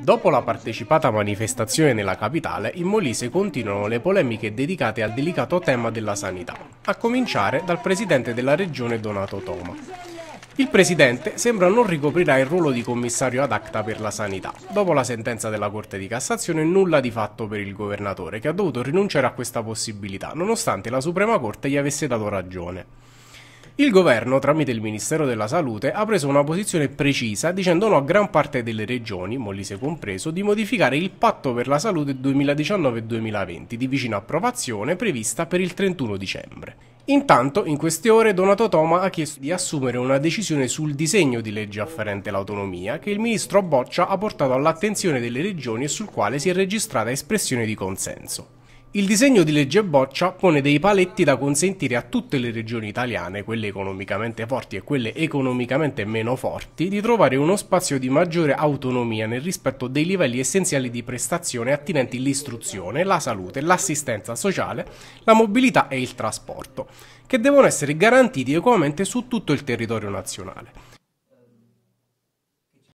Dopo la partecipata manifestazione nella capitale, in Molise continuano le polemiche dedicate al delicato tema della sanità, a cominciare dal presidente della regione Donato Toma. Il presidente sembra non ricoprirà il ruolo di commissario ad acta per la sanità. Dopo la sentenza della Corte di Cassazione nulla di fatto per il governatore che ha dovuto rinunciare a questa possibilità, nonostante la Suprema Corte gli avesse dato ragione. Il governo, tramite il Ministero della Salute, ha preso una posizione precisa dicendo no a gran parte delle regioni, Molise compreso, di modificare il patto per la salute 2019-2020 di vicina approvazione prevista per il 31 dicembre. Intanto, in queste ore, Donato Toma ha chiesto di assumere una decisione sul disegno di legge afferente all'autonomia che il ministro Boccia ha portato all'attenzione delle regioni e sul quale si è registrata espressione di consenso. Il disegno di legge Boccia pone dei paletti da consentire a tutte le regioni italiane, quelle economicamente forti e quelle economicamente meno forti, di trovare uno spazio di maggiore autonomia nel rispetto dei livelli essenziali di prestazione attinenti l'istruzione, la salute, l'assistenza sociale, la mobilità e il trasporto, che devono essere garantiti equamente su tutto il territorio nazionale.